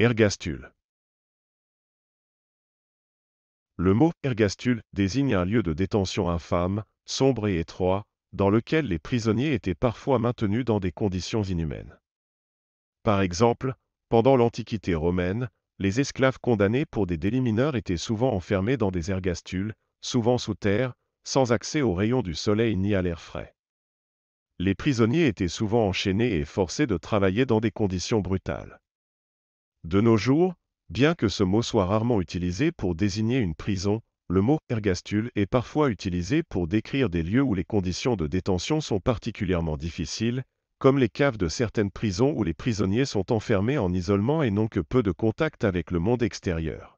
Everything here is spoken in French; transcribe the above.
Ergastule Le mot ergastule désigne un lieu de détention infâme, sombre et étroit, dans lequel les prisonniers étaient parfois maintenus dans des conditions inhumaines. Par exemple, pendant l'Antiquité romaine, les esclaves condamnés pour des délits mineurs étaient souvent enfermés dans des ergastules, souvent sous terre, sans accès aux rayons du soleil ni à l'air frais. Les prisonniers étaient souvent enchaînés et forcés de travailler dans des conditions brutales. De nos jours, bien que ce mot soit rarement utilisé pour désigner une prison, le mot ergastule est parfois utilisé pour décrire des lieux où les conditions de détention sont particulièrement difficiles, comme les caves de certaines prisons où les prisonniers sont enfermés en isolement et n'ont que peu de contact avec le monde extérieur.